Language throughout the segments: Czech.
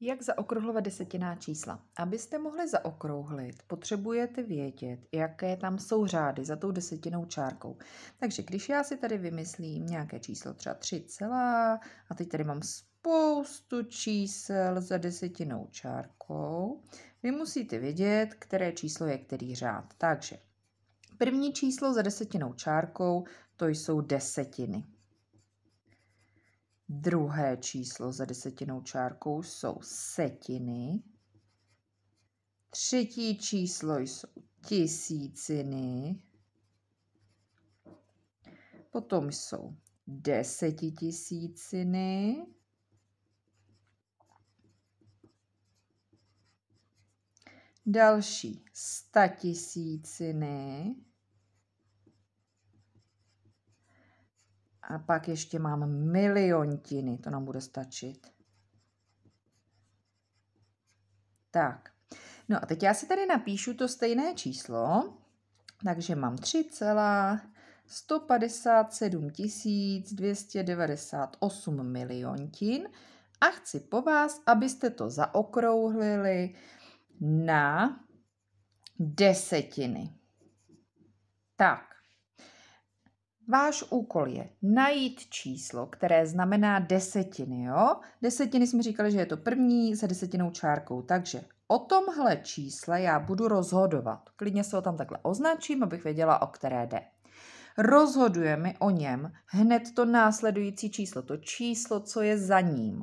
Jak zaokrouhlovat desetinná čísla? Abyste mohli zaokrouhlit, potřebujete vědět, jaké tam jsou řády za tou desetinou čárkou. Takže když já si tady vymyslím nějaké číslo, třeba 3 celá, a teď tady mám spoustu čísel za desetinou čárkou, vy musíte vědět, které číslo je který řád. Takže první číslo za desetinou čárkou, to jsou desetiny. Druhé číslo za desetinou čárkou jsou setiny. Třetí číslo jsou tisíciny. Potom jsou desetitisíciny. Další statisíciny. A pak ještě mám miliontiny, to nám bude stačit. Tak, no a teď já si tady napíšu to stejné číslo, takže mám 3,157 298 miliontin a chci po vás, abyste to zaokrouhlili na desetiny. Tak, Váš úkol je najít číslo, které znamená desetiny. Jo? Desetiny jsme říkali, že je to první se desetinou čárkou. Takže o tomhle čísle já budu rozhodovat. Klidně se ho tam takhle označím, abych věděla, o které jde. Rozhodujeme mi o něm hned to následující číslo, to číslo, co je za ním.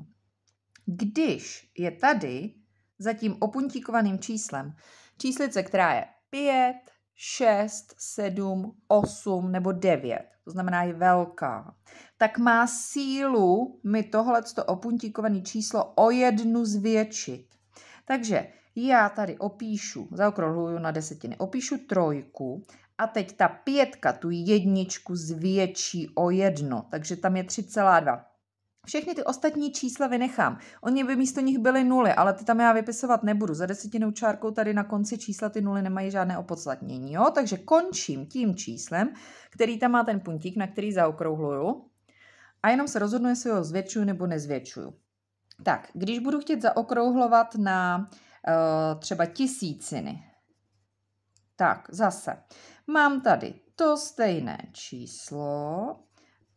Když je tady za tím opuntíkovaným číslem číslice, která je 5, 6, 7, 8 nebo 9, to znamená je velká, tak má sílu mi tohle opuntíkované číslo o jednu zvětšit. Takže já tady opíšu, zaokrouhluju na desetiny, opíšu trojku a teď ta pětka tu jedničku zvětší o jedno, takže tam je 3,2. Všechny ty ostatní čísla vynechám. Oni by místo nich byly nuly, ale ty tam já vypisovat nebudu. Za desetinou čárkou tady na konci čísla ty nuly nemají žádné opodstatnění. Jo? Takže končím tím číslem, který tam má ten puntík, na který zaokrouhluju. A jenom se rozhodnu, jestli ho zvětšuju nebo nezvětšuju. Tak, když budu chtět zaokrouhlovat na uh, třeba tisíciny, tak zase mám tady to stejné číslo,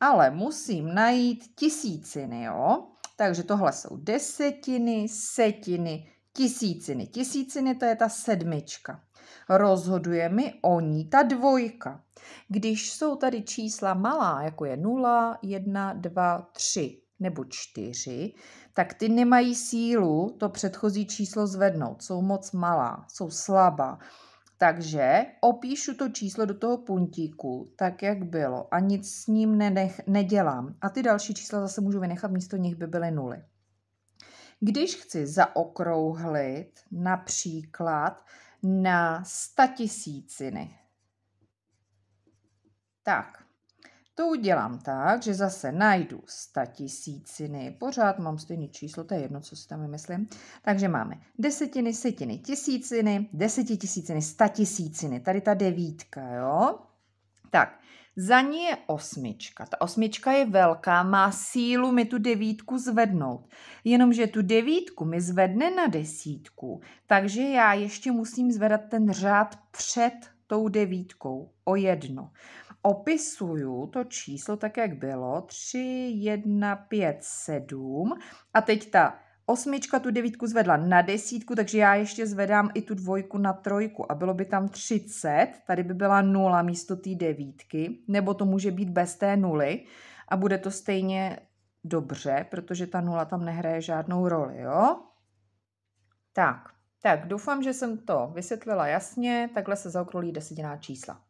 ale musím najít tisíciny, jo? Takže tohle jsou desetiny, setiny, tisíciny. Tisíciny to je ta sedmička. Rozhoduje mi o ní ta dvojka. Když jsou tady čísla malá, jako je 0, 1, 2, 3 nebo 4, tak ty nemají sílu to předchozí číslo zvednout. Jsou moc malá, jsou slabá. Takže opíšu to číslo do toho puntíku, tak jak bylo, a nic s ním nenech, nedělám. A ty další čísla zase můžu vynechat, místo nich by byly nuly. Když chci zaokrouhlit například na statisíciny, tak to udělám tak, že zase najdu statisíciny, pořád mám stejné číslo, to je jedno, co si tam vymyslím. Takže máme desetiny, setiny, tisíciny, desetitisíciny, statisíciny, tady ta devítka, jo? Tak, za ní je osmička. Ta osmička je velká, má sílu mi tu devítku zvednout. Jenomže tu devítku mi zvedne na desítku, takže já ještě musím zvedat ten řád před tou devítkou o jedno opisuju to číslo tak, jak bylo, 3, 1, 5, 7 a teď ta osmička tu devítku zvedla na desítku, takže já ještě zvedám i tu dvojku na trojku a bylo by tam 30, tady by byla nula místo té devítky, nebo to může být bez té nuly a bude to stejně dobře, protože ta nula tam nehraje žádnou roli, jo? Tak, tak doufám, že jsem to vysvětlila jasně, takhle se zaokrolí desetiná čísla.